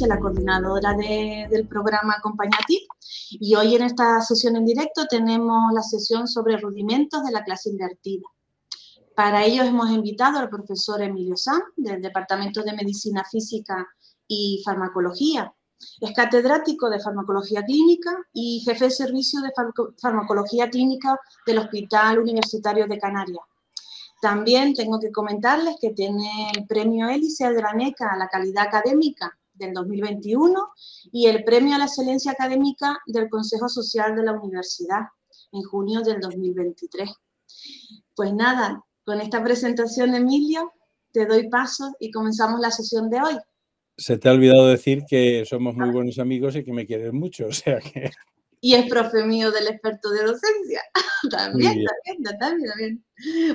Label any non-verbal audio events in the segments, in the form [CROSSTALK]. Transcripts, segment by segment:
y la coordinadora del programa Acompañatip. Y hoy en esta sesión en directo tenemos la sesión sobre rudimentos de la clase invertida. Para ello hemos invitado al profesor Emilio Sam, del Departamento de Medicina Física y Farmacología. Es catedrático de farmacología clínica y jefe de servicio de farmacología clínica del Hospital Universitario de Canarias. También tengo que comentarles que tiene el premio Hélice de a la calidad académica del 2021 y el Premio a la Excelencia Académica del Consejo Social de la Universidad en junio del 2023. Pues nada, con esta presentación, Emilio, te doy paso y comenzamos la sesión de hoy. Se te ha olvidado decir que somos muy ah. buenos amigos y que me quieres mucho, [LAUGHS] o sea que... Y es profe mío del experto de docencia. [LAUGHS] también, también, también,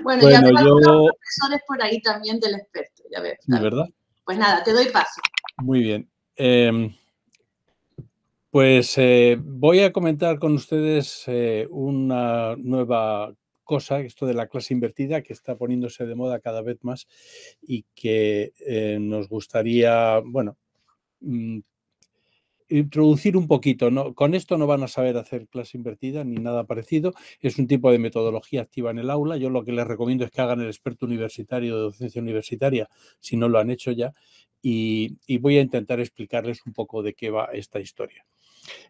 Bueno, ya me profesores por ahí también del experto, ya ves. ¿De verdad? Pues nada, te doy paso. Muy bien. Em, pues eh, voy a comentar con ustedes eh, una nueva cosa, esto de la clase invertida, que está poniéndose de moda cada vez más y que eh, nos gustaría, bueno, mm, introducir un poquito. Con esto no van a saber hacer clase invertida ni nada parecido. Es un tipo de metodología activa en el aula. Yo lo que les recomiendo es que hagan el experto universitario de docencia universitaria, si no lo han hecho ya, y, voy a intentar explicarles un poco de qué va esta historia.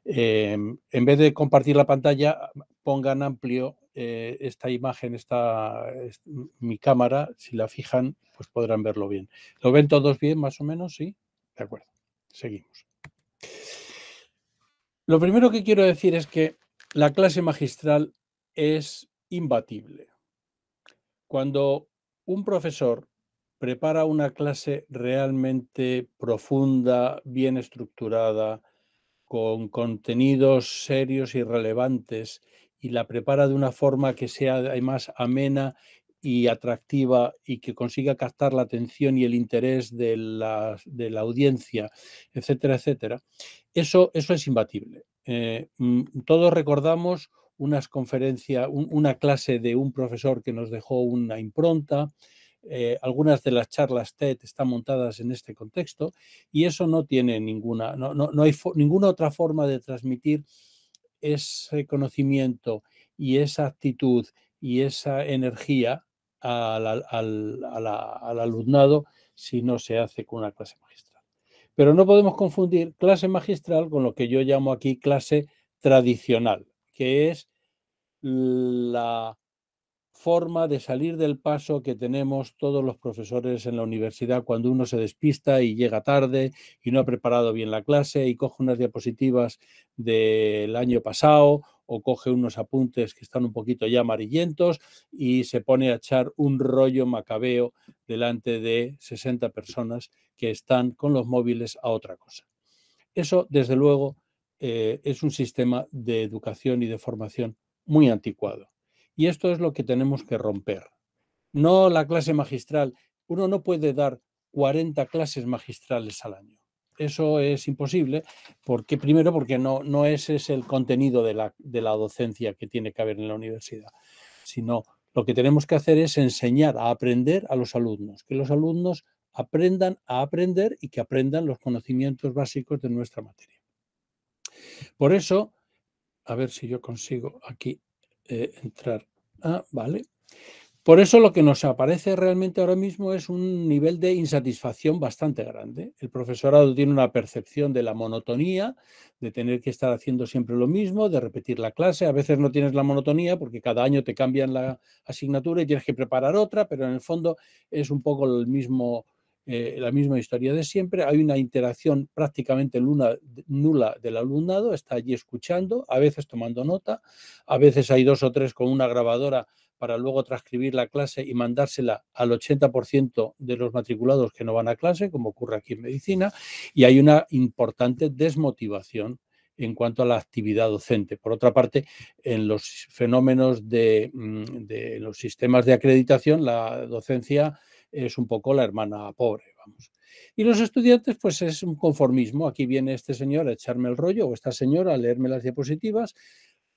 Em, en vez de compartir la pantalla, pongan amplio eh, esta imagen, esta, mi cámara, si la fijan, pues podrán verlo bien. ¿Lo ven todos bien, más o menos? Sí, de acuerdo. Seguimos. Lo primero que quiero decir es que la clase magistral es imbatible. Cuando un profesor prepara una clase realmente profunda, bien estructurada, con contenidos serios y relevantes, y la prepara de una forma que sea además amena y atractiva y que consiga captar la atención y el interés de la, audiencia, etcétera, etcétera. Eso, eso es imbatible. Eh, mm, todos recordamos unas conferencias, una clase de un profesor que nos dejó una impronta, eh, algunas de las charlas TED están montadas en este contexto y eso no tiene ninguna, no, hay ninguna otra forma de transmitir ese conocimiento y esa actitud y esa energía al alumnado si no se hace con una clase magistral. Pero no podemos confundir clase magistral con lo que yo llamo aquí clase tradicional, que es la forma de salir del paso que tenemos todos los profesores en la universidad cuando uno se despista y llega tarde y no ha preparado bien la clase y coge unas diapositivas del año pasado o coge unos apuntes que están un poquito ya amarillentos y se pone a echar un rollo macabeo delante de 60 personas que están con los móviles a otra cosa. Eso, desde luego, eh, es un sistema de educación y de formación muy anticuado. Y esto es lo que tenemos que romper. No la clase magistral. Uno no puede dar 40 clases magistrales al año. Eso es imposible, porque primero porque no, no ese es el contenido de la, de la docencia que tiene que haber en la universidad, sino lo que tenemos que hacer es enseñar a aprender a los alumnos, que los alumnos aprendan a aprender y que aprendan los conocimientos básicos de nuestra materia. Por eso, a ver si yo consigo aquí eh, entrar. Ah, vale. Por eso lo que nos aparece realmente ahora mismo es un nivel de insatisfacción bastante grande. El profesorado tiene una percepción de la monotonía, de tener que estar haciendo siempre lo mismo, de repetir la clase. A veces no tienes la monotonía porque cada año te cambian la asignatura y tienes que preparar otra, pero en el fondo es un poco el mismo, eh, la misma historia de siempre. Hay una interacción prácticamente luna, nula del alumnado, está allí escuchando, a veces tomando nota, a veces hay dos o tres con una grabadora para luego transcribir la clase y mandársela al 80% de los matriculados que no van a clase, como ocurre aquí en medicina, y hay una importante desmotivación en cuanto a la actividad docente. Por otra parte, en los fenómenos de mm, los sistemas de acreditación, la docencia es un poco la hermana pobre, vamos. Y los estudiantes, pues es un conformismo. Aquí viene este señor a echarme el rollo o esta señora a leerme las diapositivas.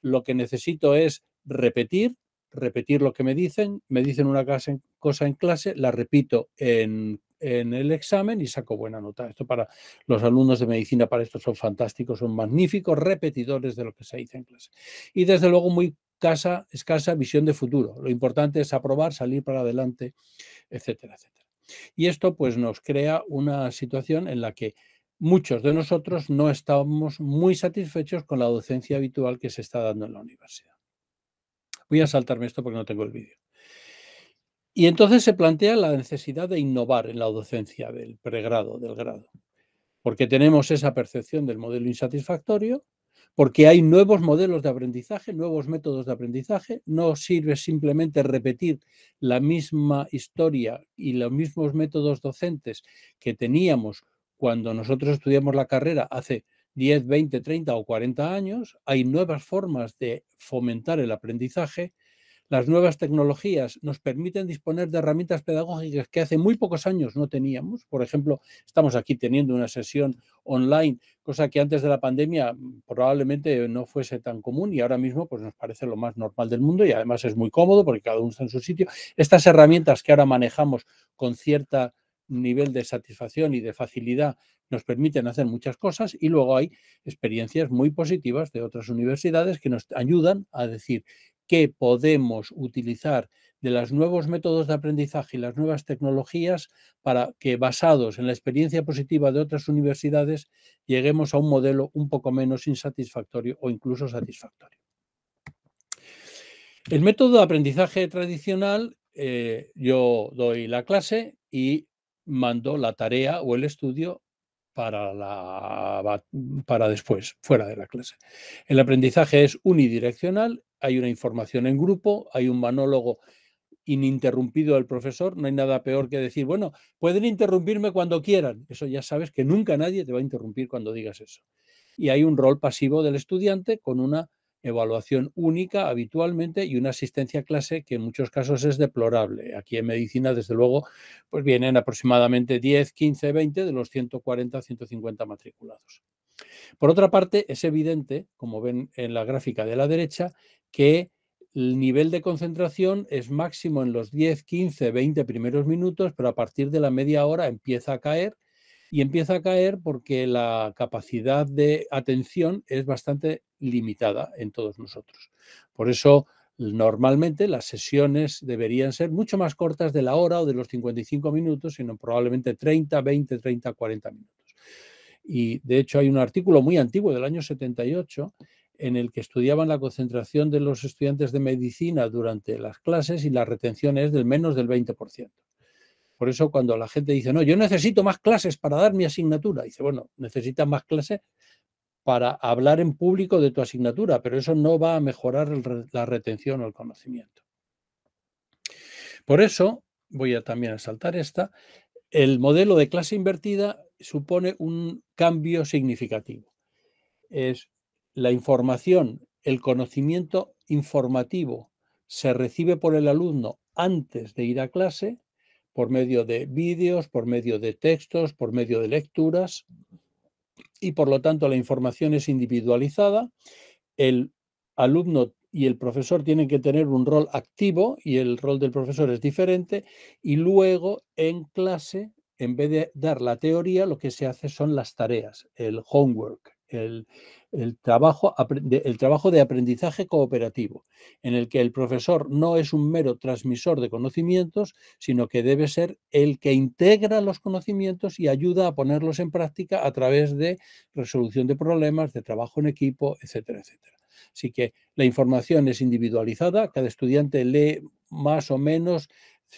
Lo que necesito es repetir, repetir lo que me dicen. Me dicen una cosa en clase, la repito en, el examen y saco buena nota. Esto para los alumnos de medicina, para esto son fantásticos, son magníficos repetidores de lo que se dice en clase. Y desde luego muy escasa, visión de futuro. Lo importante es aprobar, salir para adelante, etcétera, etcétera. Y esto pues nos crea una situación en la que muchos de nosotros no estamos muy satisfechos con la docencia habitual que se está dando en la universidad. Voy a saltarme esto porque no tengo el vídeo. Y entonces se plantea la necesidad de innovar en la docencia del pregrado, del grado, porque tenemos esa percepción del modelo insatisfactorio, porque hay nuevos modelos de aprendizaje, nuevos métodos de aprendizaje. No sirve simplemente repetir la misma historia y los mismos métodos docentes que teníamos cuando nosotros estudiamos la carrera hace 10, 20, 30 o 40 años. Hay nuevas formas de fomentar el aprendizaje las nuevas tecnologías nos permiten disponer de herramientas pedagógicas que hace muy pocos años no teníamos. Por ejemplo, estamos aquí teniendo una sesión online, cosa que antes de la pandemia mm, probablemente no fuese tan común y ahora mismo pues, nos parece lo más normal del mundo y además es muy cómodo porque cada uno está en su sitio. Estas herramientas que ahora manejamos con cierto nivel de satisfacción y de facilidad nos permiten hacer muchas cosas y luego hay experiencias muy positivas de otras universidades que nos ayudan a decir que podemos utilizar de los nuevos métodos de aprendizaje y las nuevas tecnologías para que basados en la experiencia positiva de otras universidades lleguemos a un modelo un poco menos insatisfactorio o incluso satisfactorio. El método de aprendizaje tradicional, eh, yo doy la clase y mando la tarea o el estudio para, para después, fuera de la clase. El aprendizaje es unidireccional hay una información en grupo, hay un monólogo ininterrumpido del profesor, no hay nada peor que decir, bueno, pueden interrumpirme cuando quieran. Eso ya sabes que nunca nadie te va a interrumpir cuando digas eso. Y hay un rol pasivo del estudiante con una evaluación única habitualmente y una asistencia a clase que en muchos casos es deplorable. Aquí en medicina, desde luego, pues vienen aproximadamente 10, 15, 20 de los 140, 150 matriculados. Por otra parte, es evidente, como ven en la gráfica de la derecha, que el nivel de concentración es máximo en los 10, 15, 20 primeros minutos, pero a partir de la media hora empieza a caer y empieza a caer porque la capacidad de atención es bastante limitada en todos nosotros. Por eso, normalmente las sesiones deberían ser mucho más cortas de la hora o de los 55 minutos, sino probablemente 30, 20, 30, 40 minutos. Y de hecho hay un artículo muy antiguo del año 78 en el que estudiaban la concentración de los estudiantes de medicina durante las clases y la retención es del menos del 20%. Por eso cuando la gente dice, no, yo necesito más clases para dar mi asignatura, dice, bueno, necesitas más clases para hablar en público de tu asignatura, pero eso no va a mejorar la retención o el conocimiento. Por eso, voy a también a saltar esta, el modelo de clase invertida supone un cambio significativo. Es la información, el conocimiento informativo se recibe por el alumno antes de ir a clase, por medio de vídeos, por medio de textos, por medio de lecturas, y por lo tanto la información es individualizada. El alumno y el profesor tienen que tener un rol activo y el rol del profesor es diferente y luego en clase, en vez de dar la teoría, lo que se hace son las tareas, el homework el, trabajo, el trabajo de aprendizaje cooperativo, en el que el profesor no es un mero transmisor de conocimientos, sino que debe ser el que integra los conocimientos y ayuda a ponerlos en práctica a través de resolución de problemas, de trabajo en equipo, etcétera, etcétera. Así que la información es individualizada, cada estudiante lee más o menos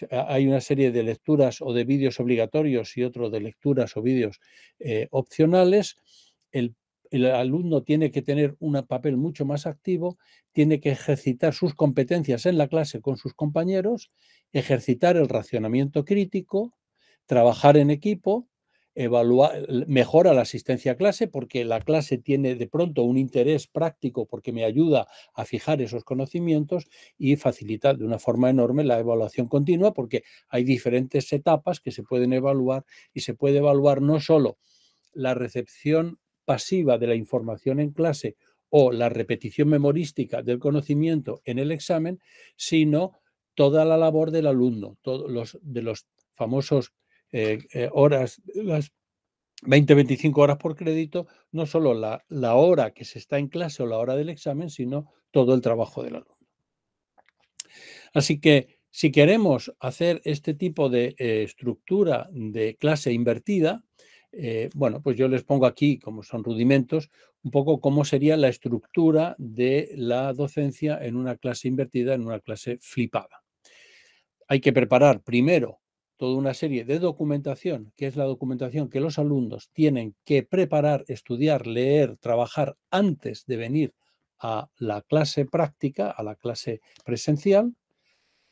hay una serie de lecturas o de vídeos obligatorios y otro de lecturas o vídeos eh, opcionales. El el alumno tiene que tener un papel mucho más activo, tiene que ejercitar sus competencias en la clase con sus compañeros, ejercitar el racionamiento crítico, trabajar en equipo, evaluar, mejora la asistencia a clase porque la clase tiene de pronto un interés práctico porque me ayuda a fijar esos conocimientos y facilitar de una forma enorme la evaluación continua porque hay diferentes etapas que se pueden evaluar y se puede evaluar no solo la recepción pasiva de la información en clase o la repetición memorística del conocimiento en el examen, sino toda la labor del alumno, todos los, de los famosos eh, eh, horas, las 20-25 horas por crédito, no solo la, hora que se está en clase o la hora del examen, sino todo el trabajo del alumno. Así que si queremos hacer este tipo de eh, estructura de clase invertida, eh, bueno, pues yo les pongo aquí, como son rudimentos, un poco cómo sería la estructura de la docencia en una clase invertida, en una clase flipada. Hay que preparar primero toda una serie de documentación, que es la documentación que los alumnos tienen que preparar, estudiar, leer, trabajar antes de venir a la clase práctica, a la clase presencial.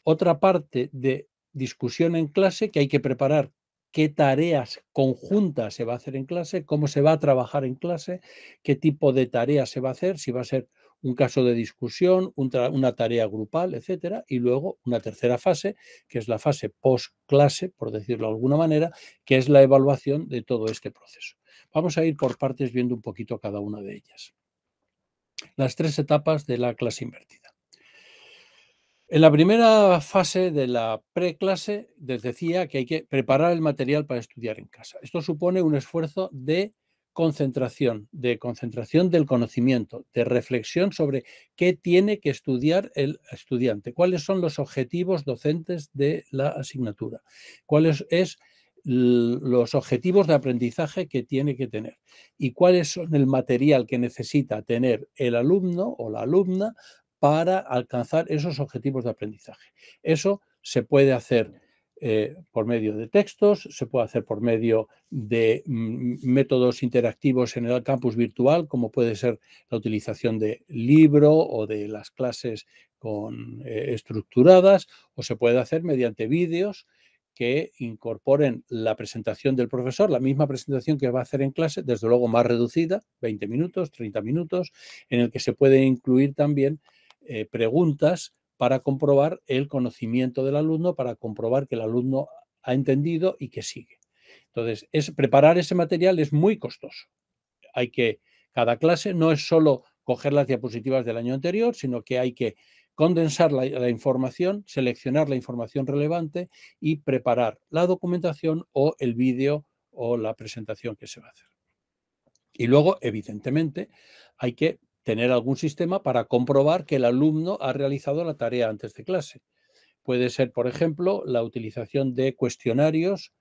Otra parte de discusión en clase que hay que preparar qué tareas conjuntas se va a hacer en clase, cómo se va a trabajar en clase, qué tipo de tareas se va a hacer, si va a ser un caso de discusión, una tarea grupal, etcétera, y luego una tercera fase, que es la fase post clase, por decirlo de alguna manera, que es la evaluación de todo este proceso. Vamos a ir por partes viendo un poquito cada una de ellas. Las tres etapas de la clase invertida. En la primera fase de la preclase les decía que hay que preparar el material para estudiar en casa. Esto supone un esfuerzo de concentración, de concentración del conocimiento, de reflexión sobre qué tiene que estudiar el estudiante, cuáles son los objetivos docentes de la asignatura, cuáles es los objetivos de aprendizaje que tiene que tener y cuáles son el material que necesita tener el alumno o la alumna para alcanzar esos objetivos de aprendizaje. Eso se puede hacer eh, por medio de textos, se puede hacer por medio de mm, métodos interactivos en el campus virtual, como puede ser la utilización de libro o de las clases con, eh, estructuradas, o se puede hacer mediante vídeos que incorporen la presentación del profesor, la misma presentación que va a hacer en clase, desde luego más reducida, 20 minutos, 30 minutos, en el que se puede incluir también eh, preguntas para comprobar el conocimiento del alumno, para comprobar que el alumno ha entendido y que sigue. Entonces, preparar ese material es muy costoso. Hay que, cada clase no es solo coger las diapositivas del año anterior, sino que hay que condensar la, la, información, seleccionar la información relevante y preparar la documentación o el vídeo o la presentación que se va a hacer. Y luego, evidentemente, hay que tener algún sistema para comprobar que el alumno ha realizado la tarea antes de clase. Puede ser, por ejemplo, la utilización de cuestionarios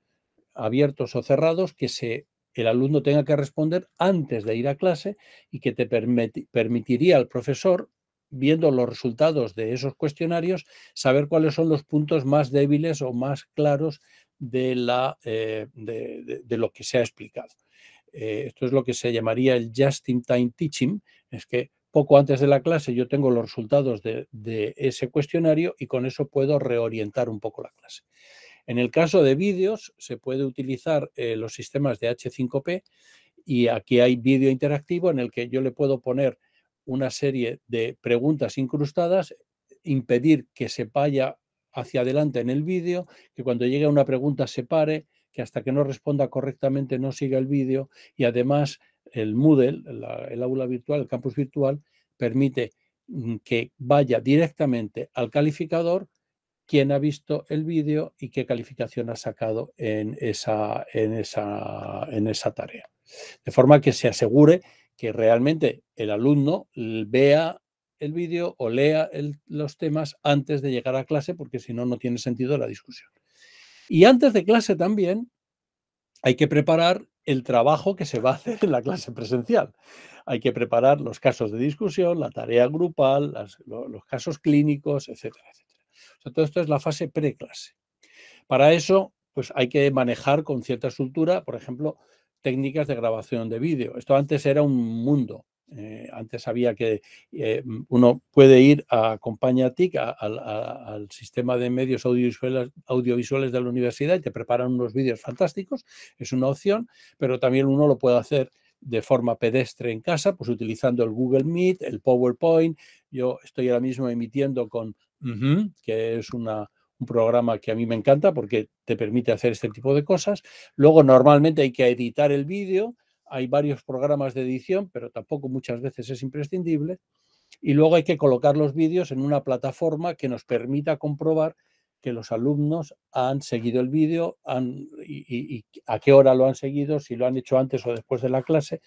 abiertos o cerrados que el alumno tenga que responder antes de ir a clase y que te permitiría al profesor, viendo los resultados de esos cuestionarios, saber cuáles son los puntos más débiles o más claros de, eh, lo que se ha explicado. Eh, esto es lo que se llamaría el just-in-time teaching, es que poco antes de la clase yo tengo los resultados de, ese cuestionario y con eso puedo reorientar un poco la clase. En el caso de vídeos, se puede utilizar eh, los sistemas de H5P y aquí hay vídeo interactivo en el que yo le puedo poner una serie de preguntas incrustadas, impedir que se vaya hacia adelante en el vídeo, que cuando llegue a una pregunta se pare, que hasta que no responda correctamente no siga el vídeo y además el Moodle, el aula virtual, el campus virtual, permite mm, que vaya directamente al calificador quién ha visto el vídeo y qué calificación ha sacado en esa, tarea. De forma que se asegure que realmente el alumno vea el vídeo o lea los temas antes de llegar a clase, porque si no, no tiene sentido la discusión. Y antes de clase también hay que preparar el trabajo que se va a hacer en la clase presencial. Hay que preparar los casos de discusión, la tarea grupal, los casos clínicos, etcétera, etcétera. todo esto es la fase preclase. Para eso, pues hay que manejar con cierta estructura, por ejemplo, técnicas de grabación de vídeo. Esto antes era un mundo. Eh, antes había que eh, uno puede ir a Compañatic, al sistema de medios audiovisuales, de la universidad y te preparan unos vídeos fantásticos, es una opción, pero también uno lo puede hacer de forma pedestre en casa, pues utilizando el Google Meet, el PowerPoint. Yo estoy ahora mismo emitiendo con que es un programa que a mí me encanta porque te permite hacer este tipo de cosas. Luego normalmente hay que editar el vídeo, hay varios programas de edición, pero tampoco muchas veces es imprescindible. Y luego hay que colocar los vídeos en una plataforma que nos permita comprobar que los alumnos han seguido el vídeo y, a qué hora lo han seguido, si lo han hecho antes o después de la clase.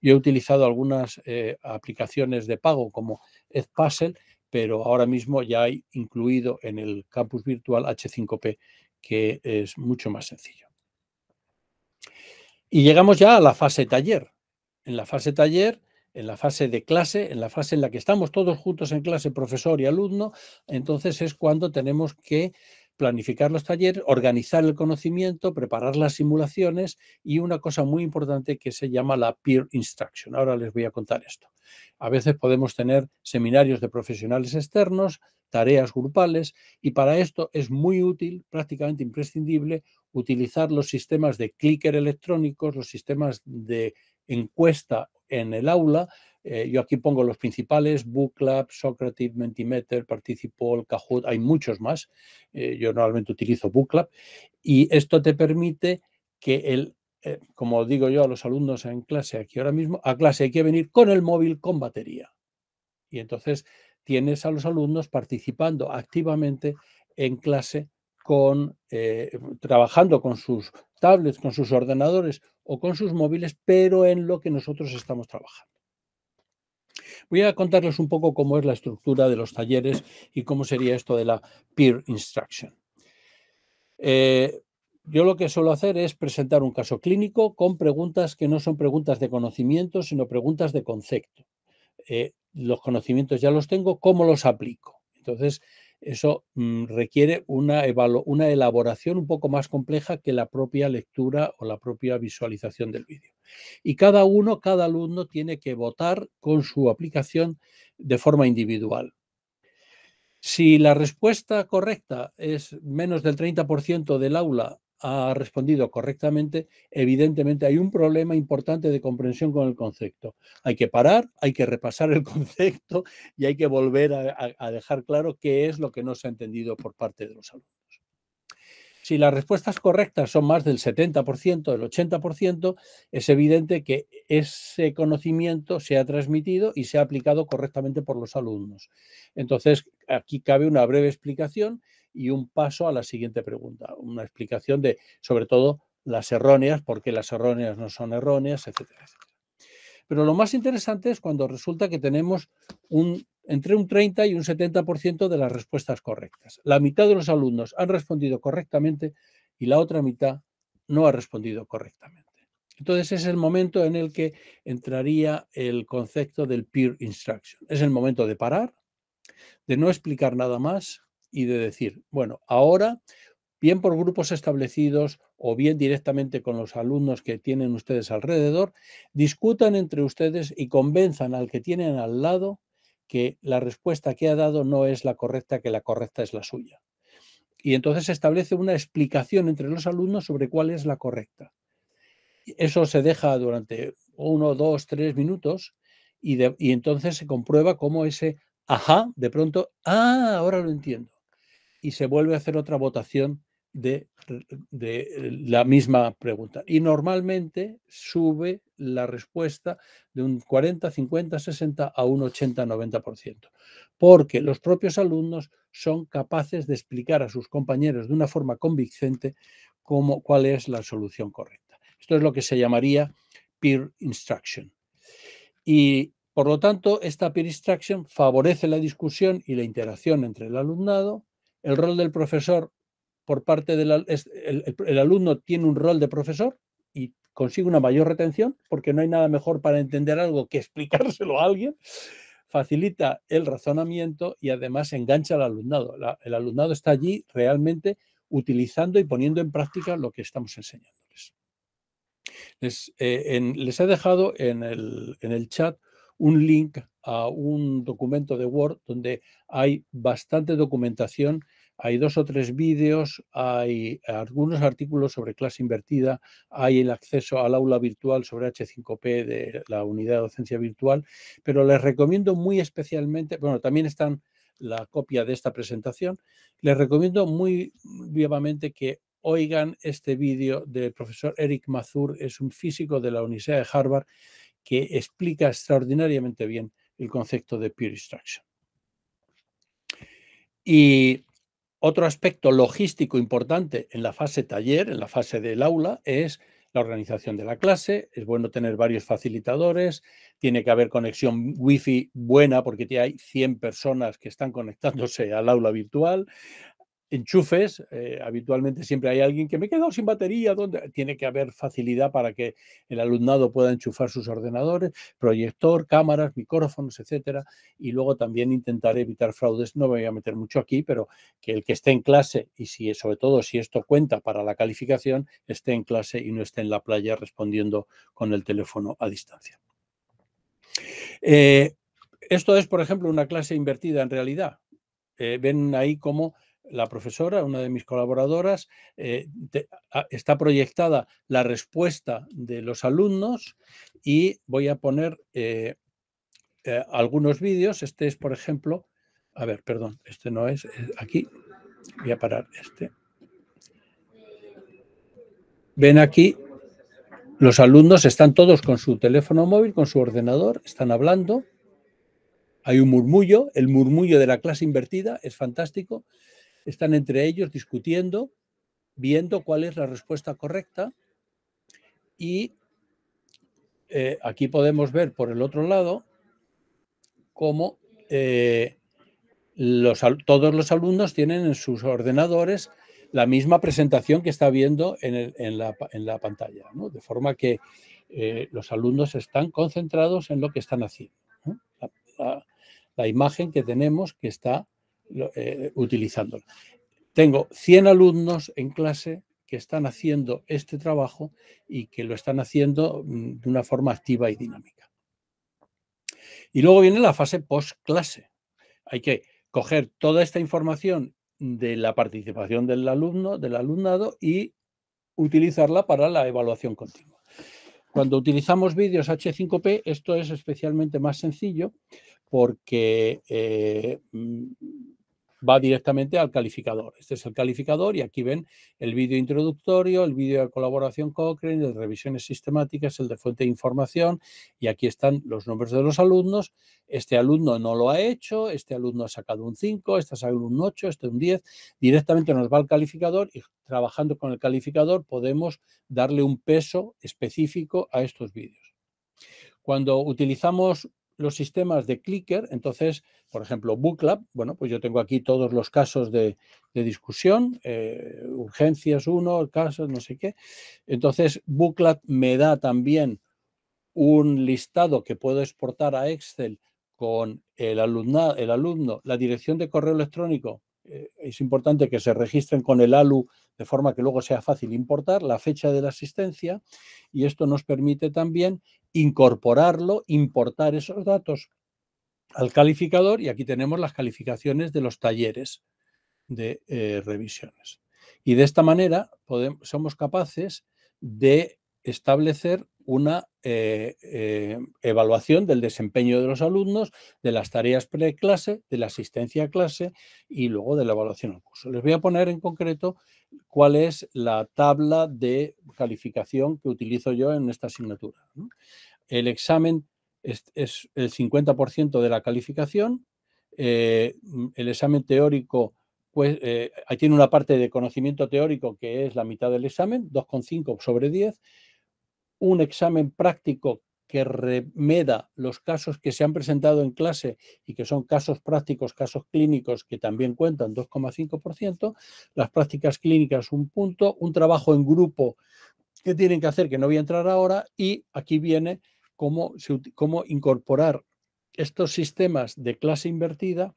Yo he utilizado algunas eh, aplicaciones de pago como Edpuzzle, pero ahora mismo ya hay incluido en el campus virtual H5P, que es mucho más sencillo. Y llegamos ya a la fase taller. En la fase taller, en la fase de clase, en la fase en la que estamos todos juntos en clase, profesor y alumno, entonces es cuando tenemos que planificar los talleres, organizar el conocimiento, preparar las simulaciones y una cosa muy importante que se llama la peer instruction. Ahora les voy a contar esto. A veces podemos tener seminarios de profesionales externos, tareas grupales y para esto es muy útil, prácticamente imprescindible, utilizar los sistemas de clicker electrónicos, los sistemas de encuesta en el aula. Eh, yo aquí pongo los principales, BookLab, Socrative, Mentimeter, Participol, Kahoot, hay muchos más. Eh, yo normalmente utilizo BookLab. Y esto te permite que el, eh, como digo yo a los alumnos en clase aquí ahora mismo, a clase hay que venir con el móvil con batería. Y entonces tienes a los alumnos participando activamente en clase eh, trabajando con sus tablets, con sus ordenadores o con sus móviles, pero en lo que nosotros estamos trabajando. Voy a contarles un poco cómo es la estructura de los talleres y cómo sería esto de la peer instruction. Eh, yo lo que suelo hacer es presentar un caso clínico con preguntas que no son preguntas de conocimiento, sino preguntas de concepto. Eh, los conocimientos ya los tengo, ¿cómo los aplico? Entonces, eso mm, requiere una, una elaboración un poco más compleja que la propia lectura o la propia visualización del vídeo. Y cada uno, cada alumno tiene que votar con su aplicación de forma individual. Si la respuesta correcta es menos del 30% del aula ha respondido correctamente, evidentemente hay un problema importante de comprensión con el concepto. Hay que parar, hay que repasar el [LAUGHS] concepto y hay que volver a, dejar claro qué es lo que no se ha entendido por parte de los alumnos. Si las respuestas correctas son más del 70%, del 80%, es evidente que ese conocimiento se ha transmitido y se ha aplicado correctamente por los alumnos. Entonces, aquí cabe una breve explicación y un paso a la siguiente pregunta, una explicación de, sobre todo, las erróneas, porque las erróneas no son erróneas, etcétera, etcétera. Pero lo más interesante es cuando resulta que tenemos un, entre un 30 y un 70% de las respuestas correctas. La mitad de los alumnos han respondido correctamente y la otra mitad no ha respondido correctamente. Entonces es el momento en el que entraría el concepto del peer instruction. Es el momento de parar, de no explicar nada más, y de decir, bueno, ahora, bien por grupos establecidos o bien directamente con los alumnos que tienen ustedes alrededor, discutan entre ustedes y convenzan al que tienen al lado que la respuesta que ha dado no es la correcta, que la correcta es la suya. Y entonces se establece una explicación entre los alumnos sobre cuál es la correcta. Eso se deja durante uno, dos, tres minutos y, entonces se comprueba cómo ese ajá, de pronto, ah, ahora lo entiendo y se vuelve a hacer otra votación de, eh, la misma pregunta. Y normalmente sube la respuesta de un 40, 50, 60 a un 80, 90%, porque los propios alumnos son capaces de explicar a sus compañeros de una forma convincente cuál es la solución correcta. Esto es lo que se llamaría peer instruction. Y por lo tanto, esta peer instruction favorece la discusión y la interacción entre el alumnado el rol del profesor por parte del el, alumno tiene un rol de profesor y consigue una mayor retención porque no hay nada mejor para entender algo que explicárselo a alguien facilita el razonamiento y además engancha al alumnado. el alumnado está allí realmente utilizando y poniendo en práctica lo que estamos enseñándoles. Les, eh, he dejado en el, en el chat un link a un documento de Word donde hay bastante documentación, hay dos o tres vídeos, hay algunos artículos sobre clase invertida, hay el acceso al aula virtual sobre H5P de la unidad de docencia virtual, pero les recomiendo muy especialmente, bueno, también están la copia de esta presentación, les recomiendo muy vivamente que oigan este vídeo del profesor Eric Mazur, es un físico de la Universidad de Harvard, que explica extraordinariamente bien el concepto de peer Instruction. Y otro aspecto logístico importante en la fase taller, en la fase del aula, es la organización de la clase. Es bueno tener varios facilitadores, tiene que haber conexión wifi buena porque hay 100 personas que están conectándose al aula virtual, enchufes, eh, habitualmente siempre hay alguien que me he quedado sin batería, donde tiene que haber facilidad para que el alumnado pueda enchufar sus ordenadores, proyector, cámaras, micrófonos, etcétera, y luego también intentar evitar fraudes, no me voy a meter mucho aquí, pero que el que esté en clase y si sobre todo si esto cuenta para la calificación, esté en clase y no esté en la playa respondiendo con el teléfono a distancia. Eh, esto es, por ejemplo, una clase invertida en realidad. Eh, ven ahí cómo la profesora, una de mis colaboradoras, eh, está proyectada la respuesta de los alumnos y voy a poner eh, eh, algunos vídeos. Este es, por ejemplo, a ver, perdón, este no es aquí. Voy a parar este. Ven aquí, los alumnos están todos con su teléfono móvil, con su ordenador, están hablando. Hay un murmullo, el murmullo de la clase invertida es fantástico están entre ellos discutiendo, viendo cuál es la respuesta correcta y eh, aquí podemos ver por el otro lado cómo eh, todos los alumnos tienen en sus ordenadores la misma presentación que está viendo en, la, pantalla, de forma que eh, los alumnos están concentrados en lo que están haciendo. la, imagen que tenemos que está eh, Tengo 100 alumnos en clase que están haciendo este trabajo y que lo están haciendo mm, de una forma activa y dinámica. Y luego viene la fase post-clase. Hay que coger toda esta información de la participación del alumno, del alumnado y utilizarla para la evaluación continua. Cuando utilizamos vídeos H5P, esto es especialmente más sencillo porque eh, mm, va directamente al calificador. Este es el calificador y aquí ven el vídeo introductorio, el vídeo de colaboración Cochrane, de revisiones sistemáticas, el de fuente de información y aquí están los nombres de los alumnos. Este alumno no lo ha hecho, este alumno ha sacado un 5, este ha sacado un 8, este un 10. Directamente nos va al calificador y trabajando con el calificador podemos darle un peso específico a estos vídeos. Cuando utilizamos los sistemas de clicker, entonces, por ejemplo, BookLab, bueno, pues yo tengo aquí todos los casos de, discusión, eh, urgencias uno, casos, no sé qué. Entonces, BookLab me da también un listado que puedo exportar a Excel con el, el alumno, la dirección de correo electrónico. Eh, es importante que se registren con el ALU de forma que luego sea fácil importar, la fecha de la asistencia, y esto nos permite también incorporarlo, importar esos datos al calificador, y aquí tenemos las calificaciones de los talleres de eh, revisiones. Y de esta manera podemos, somos capaces de establecer una eh, eh, evaluación del desempeño de los alumnos, de las tareas pre clase de la asistencia a clase y luego de la evaluación al curso. Les voy a poner en concreto cuál es la tabla de calificación que utilizo yo en esta asignatura. El examen es, el 50% de la calificación, eh, mm, el examen teórico pues eh, ahí tiene una parte de conocimiento teórico que es la mitad del examen, 2,5 sobre 10, un examen práctico que remeda los casos que se han presentado en clase y que son casos prácticos, casos clínicos que también cuentan 2,5%, las prácticas clínicas un punto, un trabajo en grupo que tienen que hacer, que no voy a entrar ahora, y aquí viene cómo, cómo incorporar estos sistemas de clase invertida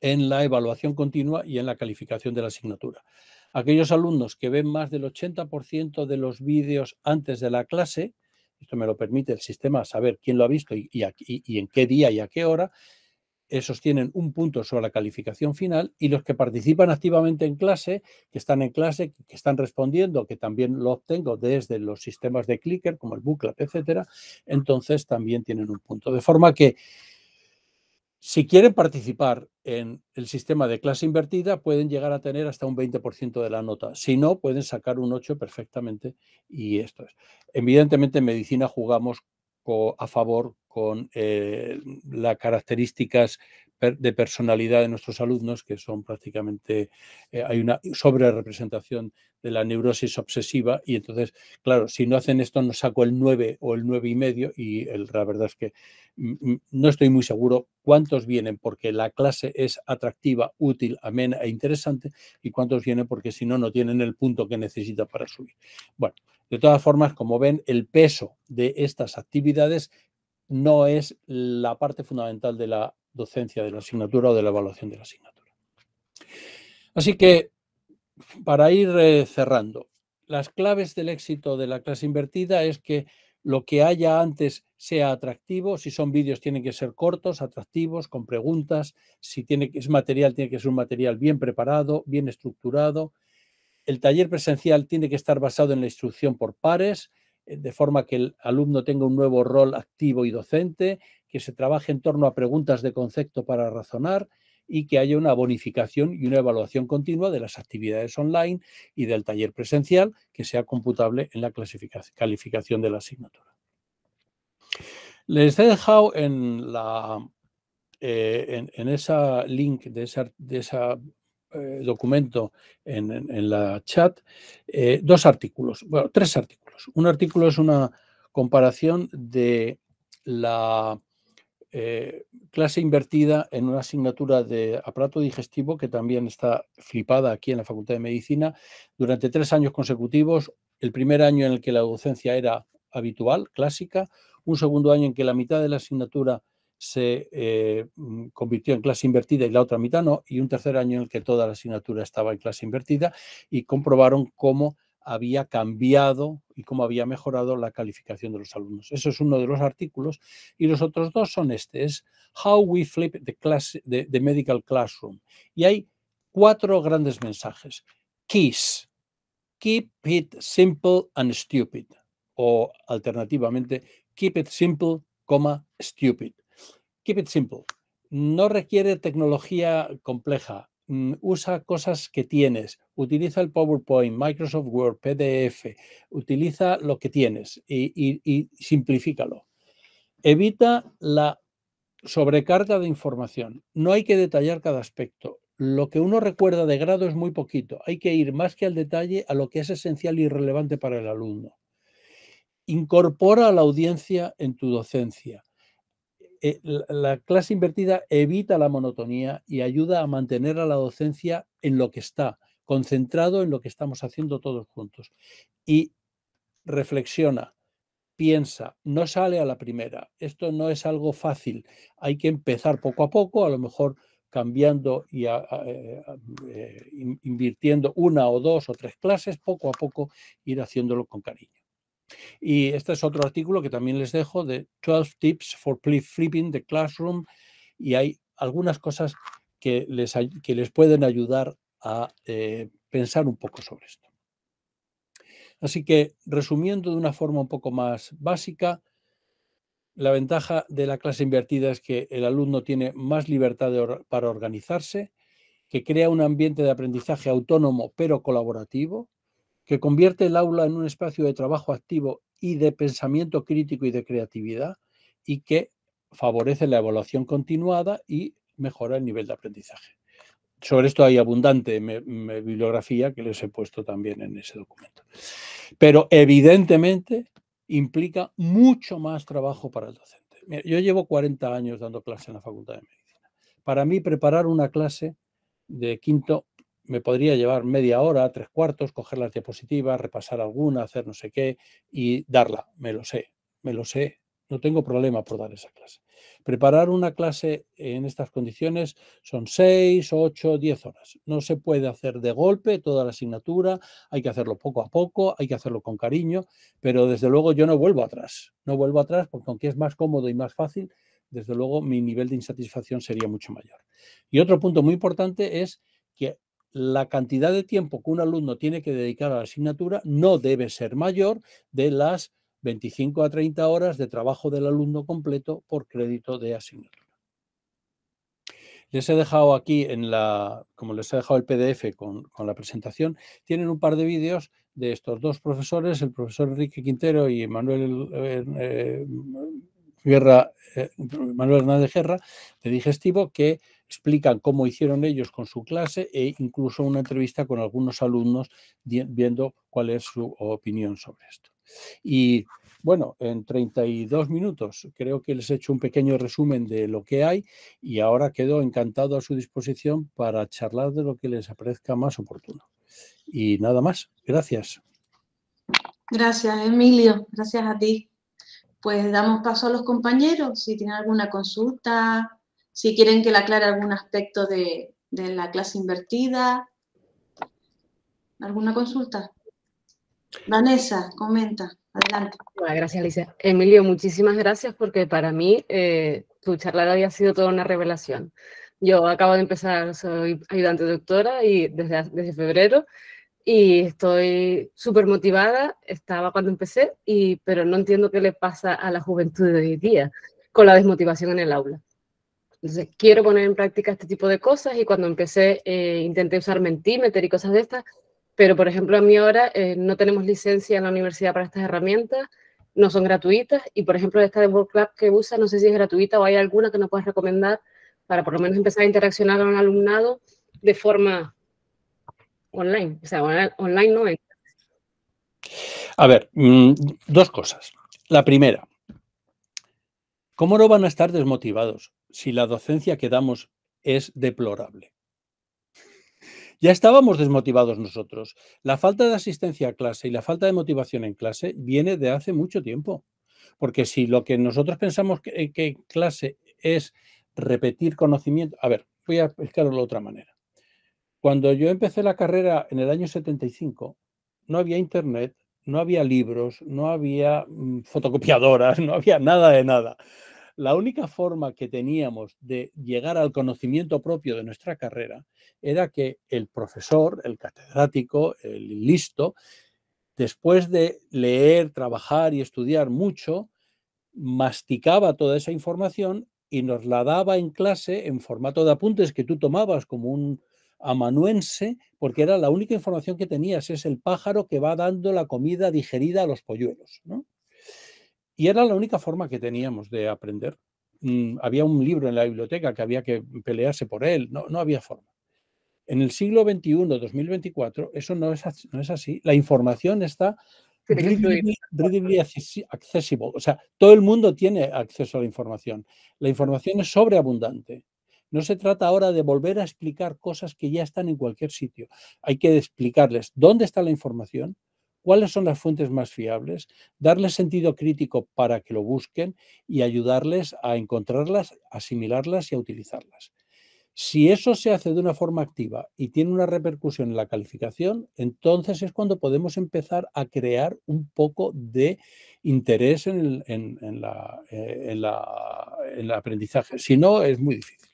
en la evaluación continua y en la calificación de la asignatura. Aquellos alumnos que ven más del 80% de los vídeos antes de la clase, esto me lo permite el sistema saber quién lo ha visto y, en qué día y a qué hora, esos tienen un punto sobre la calificación final y los que participan activamente en clase, que están en clase, que están respondiendo, que también lo obtengo desde los sistemas de clicker como el Booklet, etcétera, entonces también tienen un punto. De forma que si quieren participar en el sistema de clase invertida, pueden llegar a tener hasta un 20% de la nota. Si no, pueden sacar un 8 perfectamente y esto es. Evidentemente, en medicina jugamos a favor con eh, las características de personalidad de nuestros alumnos, que son prácticamente, eh, hay una sobre representación de la neurosis obsesiva y entonces, claro, si no hacen esto no saco el 9 o el 9 y medio y el, la verdad es que mm, mm, no estoy muy seguro cuántos vienen porque la clase es atractiva, útil, amena e interesante y cuántos vienen porque si no, no tienen el punto que necesita para subir. Bueno, de todas formas, como ven, el peso de estas actividades no es la parte fundamental de la docencia de la asignatura o de la evaluación de la asignatura. Así que, para ir eh, cerrando, las claves del éxito de la clase invertida es que lo que haya antes sea atractivo. Si son vídeos, tienen que ser cortos, atractivos, con preguntas. Si tiene, es material, tiene que ser un material bien preparado, bien estructurado. El taller presencial tiene que estar basado en la instrucción por pares eh, de forma que el alumno tenga un nuevo rol activo y docente, que se trabaje en torno a preguntas de concepto para razonar y que haya una bonificación y una evaluación continua de las actividades online y del taller presencial que sea computable en la calificación de la asignatura. Les he dejado en, la, eh, en, link de ese de eh, documento en, la chat dos artículos, bueno, tres artículos un artículo es una comparación de la eh, clase invertida en una asignatura de aparato digestivo que también está flipada aquí en la Facultad de Medicina durante tres años consecutivos. El primer año en el que la docencia era habitual, clásica, un segundo año en que la mitad de la asignatura se eh, convirtió en clase invertida y la otra mitad no, y un tercer año en el que toda la asignatura estaba en clase invertida, y comprobaron cómo había cambiado y cómo había mejorado la calificación de los alumnos. Eso es uno de los artículos. Y los otros dos son este, es How We Flip the, Medical Classroom. Y hay cuatro grandes mensajes. Keys. Keep It Simple and Stupid. O alternativamente, Keep It Simple, stupid. Keep It Simple. No requiere tecnología compleja. Mm, usa cosas que tienes, utiliza el PowerPoint, Microsoft Word, PDF, utiliza lo que tienes y, simplifícalo. Evita la sobrecarga de información. No hay que detallar cada aspecto. Lo que uno recuerda de grado es muy poquito. Hay que ir más que al detalle a lo que es esencial y relevante para el alumno. Incorpora a la audiencia en tu docencia. Eh, la, clase invertida evita la monotonía y ayuda a mantener a la docencia en lo que está, concentrado en lo que estamos haciendo todos juntos. Y reflexiona, piensa, no sale a la primera. Esto no es algo fácil. Hay que empezar poco a poco, a lo mejor cambiando y eh, eh, invirtiendo una o dos o tres clases, poco a poco ir haciéndolo con cariño. Y este es otro artículo que también les dejo de 12 Tips for Flipping the Classroom y hay algunas cosas que les, pueden ayudar a eh, pensar un poco sobre esto. Así que, resumiendo de una forma un poco más básica, la ventaja de la clase invertida es que el alumno tiene más libertad para organizarse, que crea un ambiente de aprendizaje autónomo pero colaborativo, que convierte el aula en un espacio de trabajo activo y de pensamiento crítico y de creatividad y que favorece la evaluación continuada y mejora el nivel de aprendizaje. Sobre esto hay abundante bibliografía que les he puesto también en ese documento. Pero evidentemente implica mucho más trabajo para el docente. yo llevo 40 años dando clase en la Facultad de Medicina. Para mí preparar una clase de quinto me podría llevar media hora, tres cuartos, coger las diapositivas, repasar alguna, hacer no sé qué y darla. Me lo sé, me lo sé. No tengo problema por dar esa clase. Preparar una clase en estas condiciones son seis, ocho, diez horas. No se puede hacer de golpe toda la asignatura, hay que hacerlo poco a poco, hay que hacerlo con cariño, pero desde luego yo no vuelvo atrás. No vuelvo atrás porque aunque es más cómodo y más fácil, desde luego mi nivel de insatisfacción sería mucho mayor. Y otro punto muy importante es que la cantidad de tiempo que un alumno tiene que dedicar a la asignatura no debe ser mayor de las 25 a 30 horas de trabajo del alumno completo por crédito de asignatura. Les he dejado aquí, en la, como les he dejado el PDF con, la presentación, tienen un par de vídeos de estos dos profesores, el profesor Enrique Quintero y Manuel eh, eh, Guerra, eh, Manuel Hernández Guerra, de digestivo, que explican cómo hicieron ellos con su clase e incluso una entrevista con algunos alumnos viendo cuál es su opinión sobre esto. Y bueno, en 32 minutos creo que les he hecho un pequeño resumen de lo que hay y ahora quedo encantado a su disposición para charlar de lo que les aparezca más oportuno. Y nada más, gracias. Gracias, Emilio, gracias a ti. Pues damos paso a los compañeros, si tienen alguna consulta, si quieren que le aclare algún aspecto de, la clase invertida. ¿Alguna consulta? Vanessa, comenta. Adelante. Ah, gracias, Alicia. Emilio, muchísimas gracias porque para mí eh, tu charla había sido toda una revelación. Yo acabo de empezar, soy ayudante doctora y desde, desde febrero y estoy súper motivada, estaba cuando empecé, y, pero no entiendo qué le pasa a la juventud de hoy día con la desmotivación en el aula. Entonces, quiero poner en práctica este tipo de cosas y cuando empecé eh, intenté usar Mentimeter y cosas de estas, pero por ejemplo a mí ahora eh, no tenemos licencia en la universidad para estas herramientas, no son gratuitas y por ejemplo esta de World que usa, no sé si es gratuita o hay alguna que nos puedas recomendar para por lo menos empezar a interaccionar con un alumnado de forma online, o sea, online no es. A ver, mm, dos cosas. La primera, ¿cómo no van a estar desmotivados? si la docencia que damos es deplorable. Ya estábamos desmotivados nosotros. La falta de asistencia a clase y la falta de motivación en clase viene de hace mucho tiempo. Porque si lo que nosotros pensamos que, eh, clase es repetir conocimiento, a ver, voy a explicarlo de otra manera. Cuando yo empecé la carrera en el año 75, no había internet, no había libros, no había mm, fotocopiadoras, [LAUGHS] no había nada de nada la única forma que teníamos de llegar al conocimiento propio de nuestra carrera era que el profesor, el catedrático, el listo, después de leer, trabajar y estudiar mucho, masticaba toda esa información y nos la daba en clase en formato de apuntes que tú tomabas como un amanuense, porque era la única información que tenías, es el pájaro que va dando la comida digerida a los polluelos. ¿no? Y era la única forma que teníamos de aprender. Mm, había un libro en la biblioteca que había que pelearse por él, no, había forma. En el siglo XXI, 2024, eso no es, no es así. La información está readily accessible. O sea, todo el mundo tiene acceso a la información. La información es sobreabundante. No se trata ahora de volver a explicar cosas que ya están en cualquier sitio. Hay que explicarles dónde está la información, cuáles son las fuentes más fiables, darles sentido crítico para que lo busquen y ayudarles a encontrarlas, asimilarlas y a utilizarlas. Si eso se hace de una forma activa y tiene una repercusión en la calificación, entonces es cuando podemos empezar a crear un poco de interés en el, eh, aprendizaje. Si no, es muy difícil.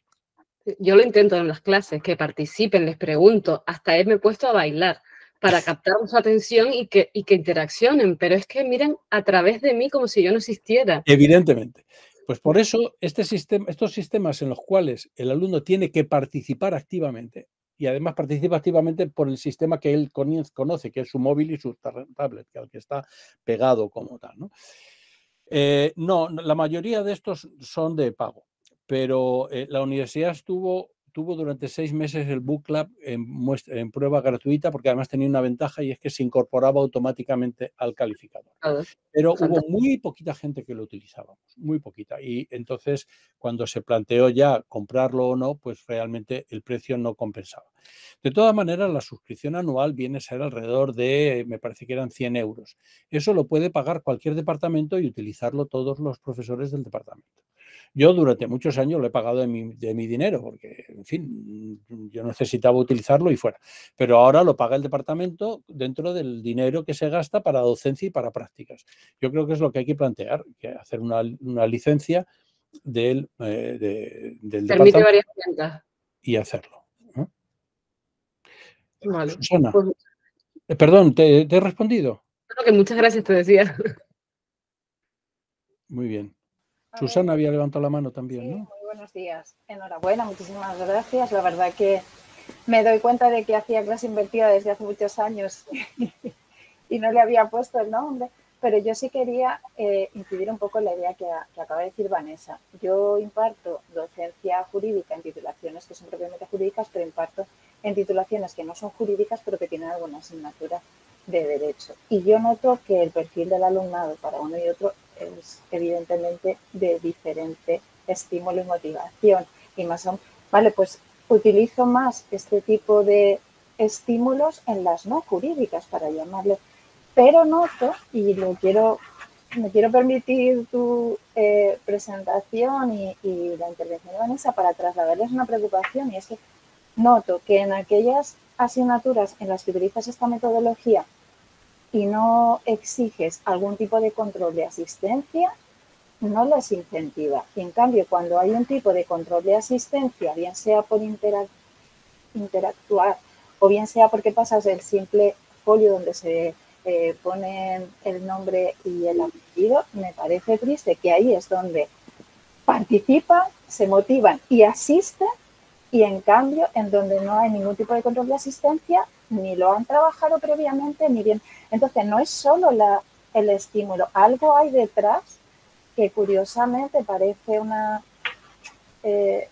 Yo lo intento en las clases, que participen, les pregunto, hasta él me he puesto a bailar para captar su atención y que, que interaccionen, pero es que miran a través de mí como si yo no existiera. Evidentemente. Pues por eso este sistema, estos sistemas en los cuales el alumno tiene que participar activamente, y además participa activamente por el sistema que él conoce, que es su móvil y su tablet, que al que está pegado como tal. ¿no? Eh, la mayoría de estos son de pago, pero eh, la universidad estuvo tuvo durante seis meses el Book Club en, en, prueba gratuita, porque además tenía una ventaja y es que se incorporaba automáticamente al calificador. Pero hubo muy poquita gente que lo utilizaba, muy poquita. Y entonces, cuando se planteó ya comprarlo o no, pues realmente el precio no compensaba. De todas maneras, la suscripción anual viene a ser alrededor de, me parece que eran 100 euros. Eso lo puede pagar cualquier departamento y utilizarlo todos los profesores del departamento. Yo durante muchos años lo he pagado de mi, de mi dinero, porque, en fin, yo necesitaba utilizarlo y fuera. Pero ahora lo paga el departamento dentro del dinero que se gasta para docencia y para prácticas. Yo creo que es lo que hay que plantear, que hacer una, licencia eh, del, Permite departamento varias y hacerlo. ¿eh? Pues eh, perdón, ¿te, he respondido? que muchas gracias, te decía. Muy bien. Susana había levantado la mano también, ¿no? Muy buenos días. Enhorabuena, muchísimas gracias. La verdad que me doy cuenta de que hacía clase invertida desde hace muchos años [LAUGHS] y no le había puesto el nombre, pero yo sí quería eh, incidir un poco en la idea que, que, acaba de decir Vanessa. Yo imparto docencia jurídica en titulaciones que son propiamente jurídicas, pero imparto en titulaciones que no son jurídicas, pero que tienen alguna asignatura de derecho. Y yo noto que el perfil del alumnado para uno y otro es evidentemente de diferente estímulo y motivación. Y más vale, pues utilizo más este tipo de estímulos en las no jurídicas, para llamarlo, Pero noto, y lo quiero, me quiero permitir tu eh, presentación y, y, la intervención de Vanessa para trasladarles una preocupación, y es que noto que en aquellas asignaturas en las que utilizas esta metodología y no exiges algún tipo de control de asistencia, no las incentiva. Y en cambio, cuando hay un tipo de control de asistencia, bien sea por interactuar o bien sea porque pasas el simple folio donde se eh, ponen el nombre y el apellido, me parece triste que ahí es donde participan, se motivan y asisten y en cambio, en donde no hay ningún tipo de control de asistencia, ni lo han trabajado previamente, ni bien. Entonces, no es solo el estímulo, algo hay detrás que curiosamente parece una... Eh,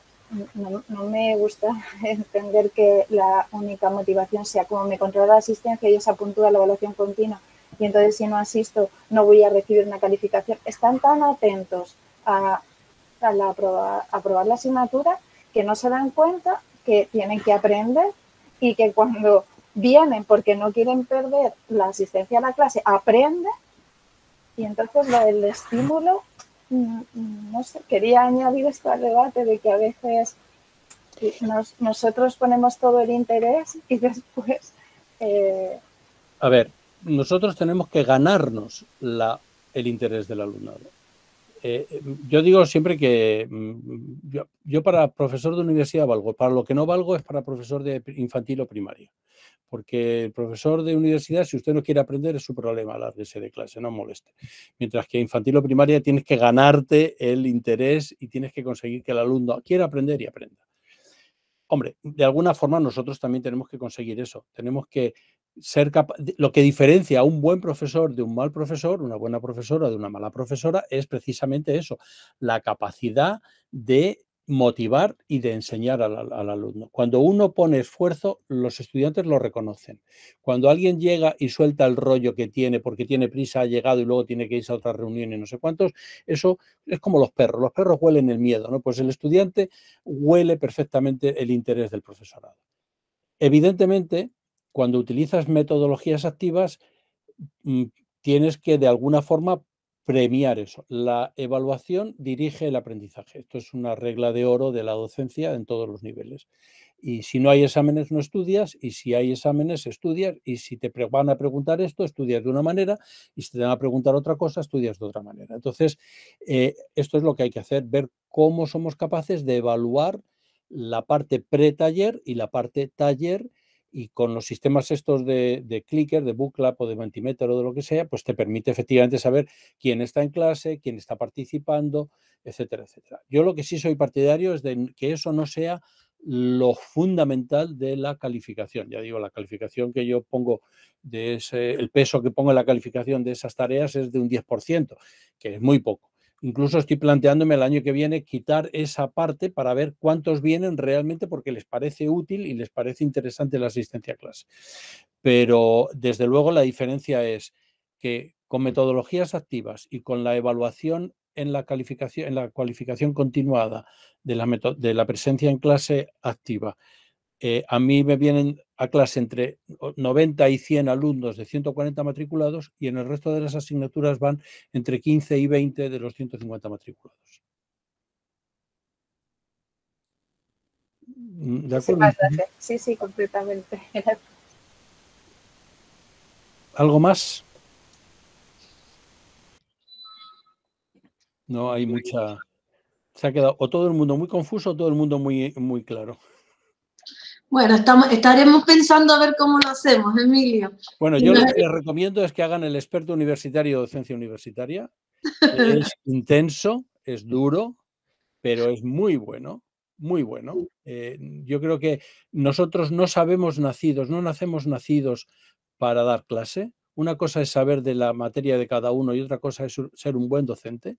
no, me gusta [LAUGHS] entender que la única motivación sea como me controla la asistencia y esa puntúa la evaluación continua y entonces si no asisto no voy a recibir una calificación. Están tan atentos a, la, a aprobar la asignatura que no se dan cuenta que tienen que aprender y que cuando vienen porque no quieren perder la asistencia a la clase, aprenden y entonces el estímulo, mm, mm, no sé, quería añadir esto al debate de que a veces nosotros ponemos todo el interés y después... Eh, a ver, nosotros tenemos que ganarnos la, el interés del alumnado. Eh, yo digo siempre que mm, mm, yo, para profesor de universidad valgo, para lo que no valgo es para profesor de infantil o primaria, porque el profesor de universidad, si usted no quiere aprender, es su problema, alargarse de clase, no moleste. Mientras que infantil o primaria tienes que ganarte el interés y tienes que conseguir que el alumno quiera aprender y aprenda. Hombre, de alguna forma nosotros también tenemos que conseguir eso, tenemos que lo que diferencia a un buen profesor de un mal profesor, una buena profesora de una mala profesora, es precisamente eso, la capacidad de motivar y de enseñar al, alumno. Cuando uno pone esfuerzo, los estudiantes lo reconocen. Cuando alguien llega y suelta el rollo que tiene porque tiene prisa, ha llegado y luego tiene que irse a otra reunión y no sé cuántos, eso es como los perros. Los perros huelen el miedo, ¿no? Pues el estudiante huele perfectamente el interés del profesorado. Evidentemente, cuando utilizas metodologías activas, mm, tienes que de alguna forma premiar eso. La evaluación dirige el aprendizaje. Esto es una regla de oro de la docencia en todos los niveles. Y si no hay exámenes, no estudias. Y si hay exámenes, estudias. Y si te van a preguntar esto, estudias de una manera. Y si te van a preguntar otra cosa, estudias de otra manera. Entonces, eh, esto es lo que hay que hacer, ver cómo somos capaces de evaluar la parte pre-taller y la parte taller y con los sistemas estos de, de clicker, de booklap o de mentimeter o de lo que sea, pues te permite efectivamente saber quién está en clase, quién está participando, etcétera, etcétera. Yo lo que sí soy partidario es de que eso no sea lo fundamental de la calificación. Ya digo, la calificación que yo pongo de ese, el peso que pongo en la calificación de esas tareas es de un 10%, que es muy poco. Incluso estoy planteándome el año que viene quitar esa parte para ver cuántos vienen realmente porque les parece útil y les parece interesante la asistencia a clase. Pero desde luego la diferencia es que con metodologías activas y con la evaluación en la calificación, en la cualificación continuada de la, de la presencia en clase activa eh, a mí me vienen a clase entre 90 y 100 alumnos de 140 matriculados y en el resto de las asignaturas van entre 15 y 20 de los 150 matriculados. Mm, mm, ¿De acuerdo? ¿eh? Sí, sí, completamente. [LAUGHS] ¿Algo más? No hay mucha. Se ha quedado o todo el mundo muy confuso o todo el mundo muy, muy claro. Bueno, estaremos pensando a ver cómo lo hacemos, Emilio. Bueno, yo lo que les recomiendo es que hagan el experto universitario de docencia universitaria. [LAUGHS] Es intenso, es duro, pero es muy bueno, muy bueno. Eh, yo creo que nosotros no sabemos nacidos, no nacemos nacidos para dar clase. Una cosa es saber de la materia de cada uno y otra cosa es ser un buen docente.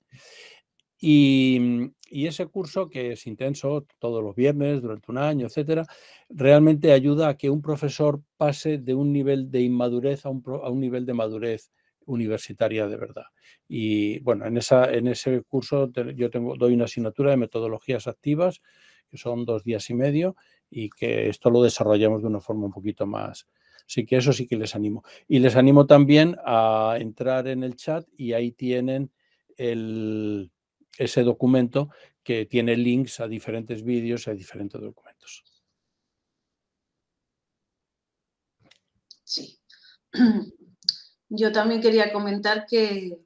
Mm, y, ese curso, que es intenso todos los viernes, durante un año, etcétera, realmente ayuda a que un profesor pase de un nivel de inmadurez a un, nivel de madurez universitaria de verdad. Y bueno, en, esa, en ese curso yo tengo, doy una asignatura de metodologías activas, que son dos días y medio, y que esto lo desarrollamos de una forma un poquito más. Así que eso sí que les animo. Y les animo también a entrar en el chat y ahí tienen el, ese documento que tiene links a diferentes vídeos, a diferentes documentos. Sí. [CLEARS THROAT] Yo también quería comentar que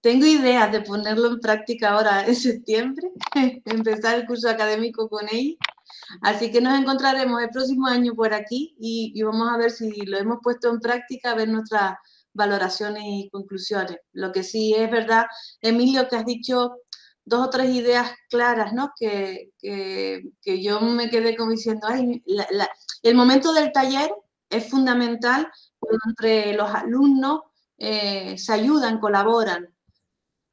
tengo ideas de ponerlo en práctica ahora en septiembre, [LAUGHS] empezar el curso académico con él. Así que nos encontraremos el próximo año por aquí y, y, vamos a ver si lo hemos puesto en práctica, a ver nuestras valoraciones y conclusiones. Lo que sí es verdad, Emilio, que has dicho dos o tres ideas claras, ¿no? Que, yo me quedé como diciendo, el momento del taller es fundamental cuando entre los alumnos eh, se ayudan, colaboran.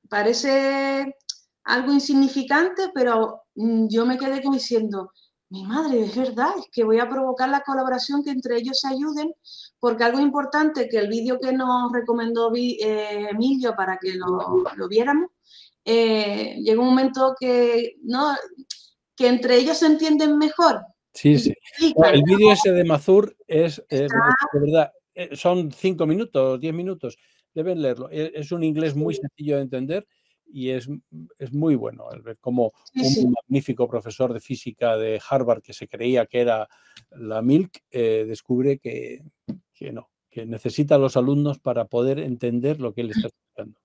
Parece algo insignificante, pero mm, yo me quedé como diciendo, mi madre, es verdad, es que voy a provocar la colaboración, que entre ellos se ayuden, porque algo importante que el vídeo que nos recomendó eh, Emilio para que lo, lo viéramos eh, llega un momento que, ¿no? que entre ellos se entienden mejor. Sí, sí. el vídeo ese de Mazur es, de verdad, eh, son cinco minutos, diez minutos, deben leerlo. E, es un inglés muy sencillo de entender y es, muy bueno ver cómo un magnífico profesor de física de Harvard que se creía que era la Milk eh, descubre que, no, que necesita a los alumnos para poder entender lo que él está [LAUGHS] explicando.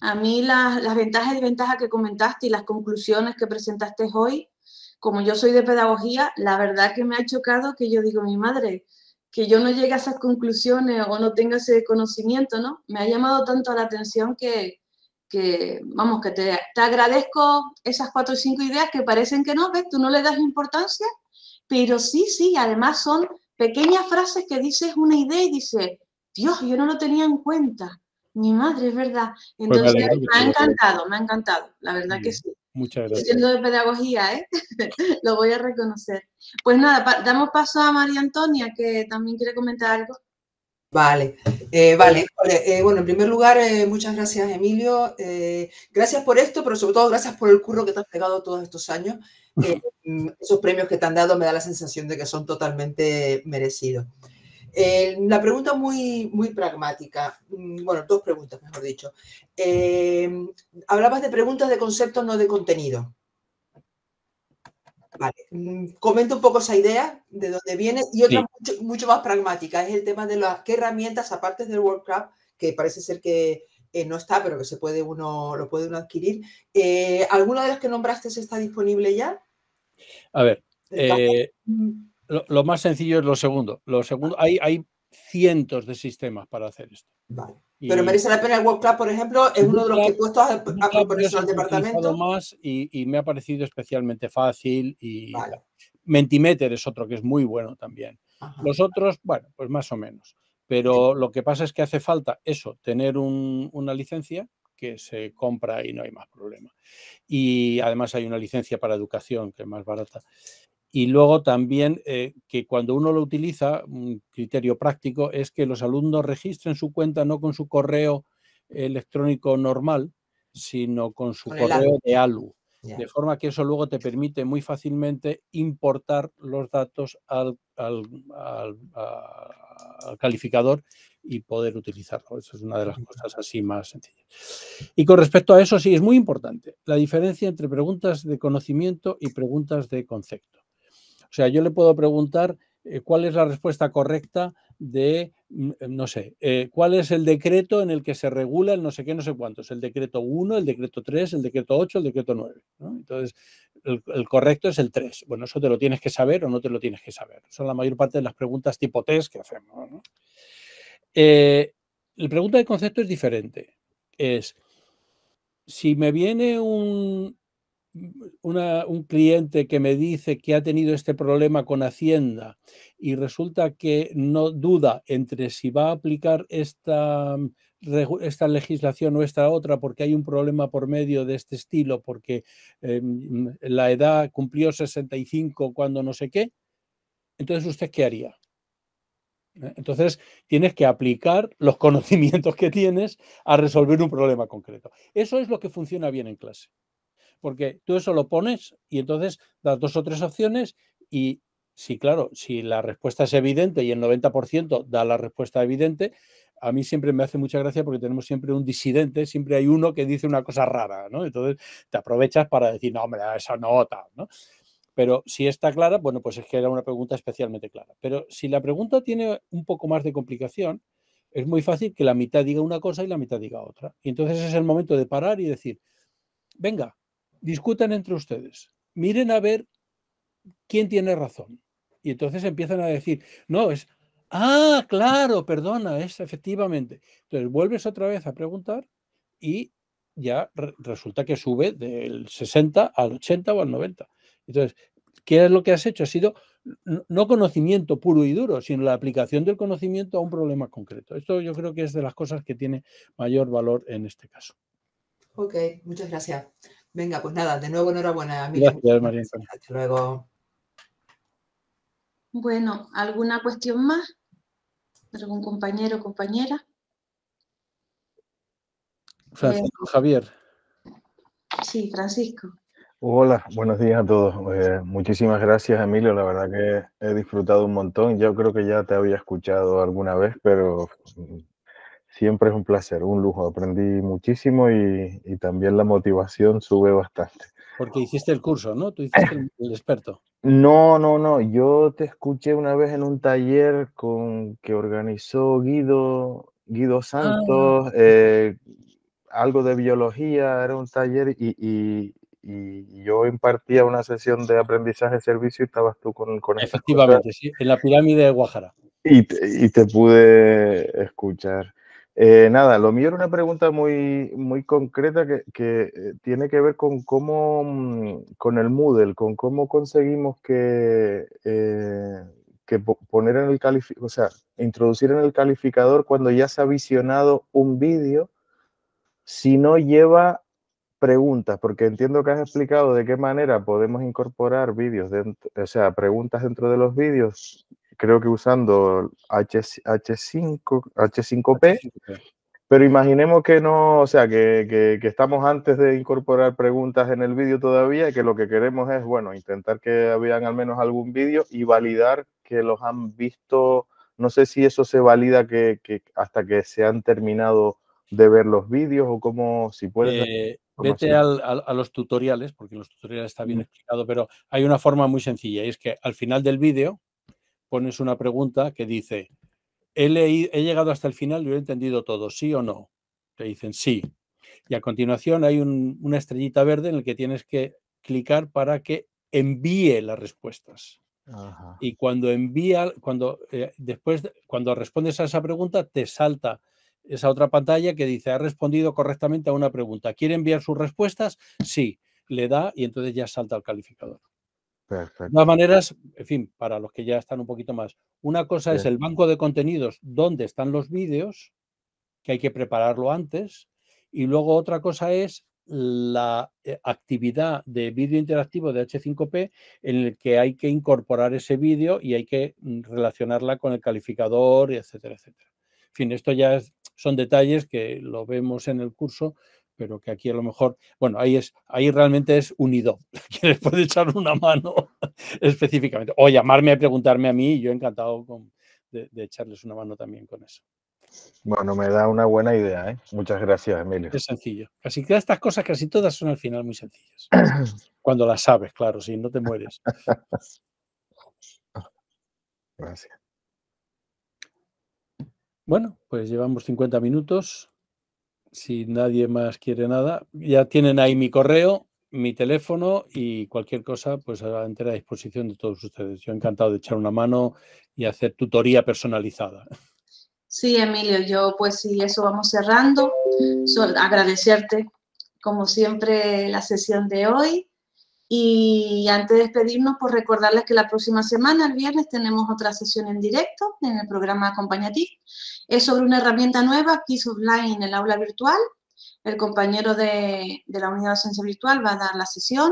A mí las, ventajas y desventajas que comentaste y las conclusiones que presentaste hoy, como yo soy de pedagogía, la verdad que me ha chocado que yo digo, mi madre, que yo no llegue a esas conclusiones o no tenga ese conocimiento, ¿no? Me ha llamado tanto la atención que, vamos, que te, te agradezco esas cuatro o cinco ideas que parecen que no, ¿ves? Tú no le das importancia, pero sí, sí, además son pequeñas frases que dices una idea y dices, Dios, yo no lo tenía en cuenta. Mi madre, es verdad. Pues Entonces, me, ha encantado, me ha encantado, la verdad que sí. Muchas gracias. Siendo de pedagogía, ¿eh? [LAUGHS] lo voy a reconocer. Pues nada, damos paso a María Antonia, que también quiere comentar algo. Vale, eh, vale. Eh, bueno, en primer lugar, eh, muchas gracias, Emilio. gracias por esto, pero sobre todo gracias por el curro que te has pegado todos estos años. [LAUGHS] esos premios que te han dado me da la sensación de que son totalmente merecidos. Eh, la pregunta muy, muy pragmática, mm, bueno, dos preguntas, mejor dicho. Eh, hablabas de preguntas de conceptos, no de contenido. Vale, mm, comenta un poco esa idea, de dónde viene, y otra mucho, más pragmática, es el tema de las qué herramientas, aparte del WordCraft, que parece ser que eh, no está, pero que se puede uno, lo puede uno adquirir. ¿Alguna de las que nombraste está disponible ya? A ver, lo, más sencillo es lo segundo. Lo segundo, hay, hay cientos de sistemas para hacer esto. Pero merece la pena el World por ejemplo, es uno de los que he puesto a, al departamento. Más y, me ha parecido especialmente fácil y Mentimeter es otro que es muy bueno también. Los otros, bueno, pues más o menos. Pero lo que pasa es que hace falta eso, tener una licencia que se compra y no hay más problema. Y además hay una licencia para educación que es más barata. Y luego también eh, que cuando uno lo utiliza, un criterio práctico es que los alumnos registren su cuenta no con su correo electrónico normal, sino con su correo de ALU. De forma que eso luego te permite muy fácilmente importar los datos al, calificador y poder utilizarlo. Eso es una de las cosas así más sencillas. Y con respecto a eso, sí, es muy importante la diferencia entre preguntas de conocimiento y preguntas de concepto. O sea, yo le puedo preguntar eh, cuál es la respuesta correcta de, mm, eh, no sé, eh, cuál es el decreto en el que se regula el no sé qué, no sé cuánto. Es el decreto 1, el decreto 3, el decreto 8, el decreto 9. Entonces, el, correcto es el 3. Bueno, eso te lo tienes que saber o no te lo tienes que saber. Son la mayor parte de las preguntas tipo test que hacemos. la pregunta de concepto es diferente. Es, si me viene un un cliente que me dice que ha tenido este problema con Hacienda y resulta que no duda entre si va a aplicar esta, mm, esta legislación o esta otra porque hay un problema por medio de este estilo, porque eh, mm, la edad cumplió 65 cuando no sé qué, entonces usted qué haría? ¿Eh? Entonces, tienes que aplicar los conocimientos que tienes a resolver un problema concreto. Eso es lo que funciona bien en clase. Porque tú eso lo pones y entonces das dos o tres opciones y si, claro, si la respuesta es evidente y el 90% da la respuesta evidente, a mí siempre me hace mucha gracia porque tenemos siempre un disidente, siempre hay uno que dice una cosa rara, ¿no? Entonces te aprovechas para decir, no, da esa nota, ¿no? Pero si está clara, bueno, pues es que era una pregunta especialmente clara. Pero si la pregunta tiene un poco más de complicación, es muy fácil que la mitad diga una cosa y la mitad diga otra. Y entonces es el momento de parar y decir, venga, discutan entre ustedes, miren a ver quién tiene razón. Y entonces empiezan a decir, no, es, ah, claro, perdona, es efectivamente. Entonces vuelves otra vez a preguntar y ya resulta que sube del 60 al 80 o al 90. Entonces, ¿qué es lo que has hecho? Ha sido no conocimiento puro y duro, sino la aplicación del conocimiento a un problema concreto. Esto yo creo que es de las cosas que tiene mayor valor en este caso. Ok, muchas gracias. Venga, pues nada, de nuevo enhorabuena. Emilio. Gracias, María Hasta luego. Bueno, ¿alguna cuestión más? ¿Algún compañero o compañera? Francisco eh, Javier. Sí, Francisco. Hola, buenos días a todos. Eh, muchísimas gracias, Emilio. La verdad que he disfrutado un montón. Yo creo que ya te había escuchado alguna vez, pero siempre es un placer, un lujo. Aprendí muchísimo y, también la motivación sube bastante. Porque hiciste el curso, ¿no? Tú hiciste el, experto. No, no, no. Yo te escuché una vez en un taller con, que organizó Guido, Guido ah. Santos, eh, algo de biología, era un taller y, yo impartía una sesión de aprendizaje servicio y estabas tú con, él. Efectivamente, sí, en la pirámide de Guajara. Y y te pude escuchar. Eh, nada, lo mío era una pregunta muy, muy concreta que, eh, tiene que ver con cómo, mm, con el Moodle, con cómo conseguimos que, eh, que poner en el calificador, o sea, introducir en el calificador cuando ya se ha visionado un vídeo, si no lleva preguntas, porque entiendo que has explicado de qué manera podemos incorporar vídeos, o sea, preguntas dentro de los vídeos creo que usando H, H5, 5 p Pero imaginemos que no, o sea, que, que, estamos antes de incorporar preguntas en el vídeo todavía, y que lo que queremos es, bueno, intentar que vean al menos algún vídeo y validar que los han visto. No sé si eso se valida que, que hasta que se han terminado de ver los vídeos o cómo, si puedes eh, vete a los tutoriales, porque los tutoriales está bien explicado, pero hay una forma muy sencilla, y es que al final del vídeo pones una pregunta que dice, he, llegado hasta el final y lo he entendido todo, sí o no. Te dicen sí. Y a continuación hay una estrellita verde en la que tienes que clicar para que envíe las respuestas. Y cuando envía, cuando eh, después, cuando respondes a esa pregunta, te salta esa otra pantalla que dice, ha respondido correctamente a una pregunta. ¿Quiere enviar sus respuestas? Sí, le da y entonces ya salta al calificador. De todas maneras, en fin, para los que ya están un poquito más, una cosa es el banco de contenidos donde están los vídeos, que hay que prepararlo antes, y luego otra cosa es la eh, actividad de vídeo interactivo de H5P en el que hay que incorporar ese vídeo y hay que mm, relacionarla con el calificador, etcétera, etcétera. En fin, esto ya son detalles que lo vemos en el curso, pero que aquí a lo mejor, bueno, ahí es, ahí realmente es unido, [LAUGHS] quien les puede echar una mano [LAUGHS] específicamente. O llamarme a preguntarme a mí, yo encantado de, echarles una mano también con eso. Bueno, me da una buena idea, ¿eh? Muchas gracias, Emilio. Es sencillo. Así que estas cosas casi todas son al final muy sencillas. [CLEARS THROAT] Cuando las sabes, claro, si no te mueres. [LAUGHS] Gracias. Bueno, pues llevamos 50 minutos si nadie más quiere nada, ya tienen ahí mi correo, mi teléfono y cualquier cosa, pues a la entera disposición de todos ustedes. Yo encantado de echar una mano y hacer tutoría personalizada. Sí, Emilio, yo pues sí, eso vamos cerrando. agradecerte, como siempre, la sesión de hoy y antes de despedirnos, por pues recordarles que la próxima semana, el viernes, tenemos otra sesión en directo en el programa Acompañatic. Es sobre una herramienta nueva, Kiss Offline, en el aula virtual. El compañero de, la unidad de ciencia virtual va a dar la sesión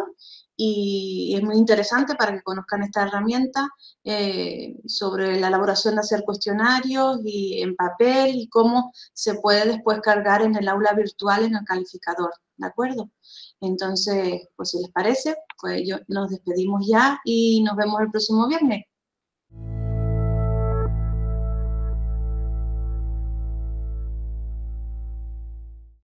y es muy interesante para que conozcan esta herramienta eh, sobre la elaboración de hacer cuestionarios y en papel y cómo se puede después cargar en el aula virtual en el calificador, ¿de acuerdo? Entonces, pues si les parece, pues yo, nos despedimos ya y nos vemos el próximo viernes.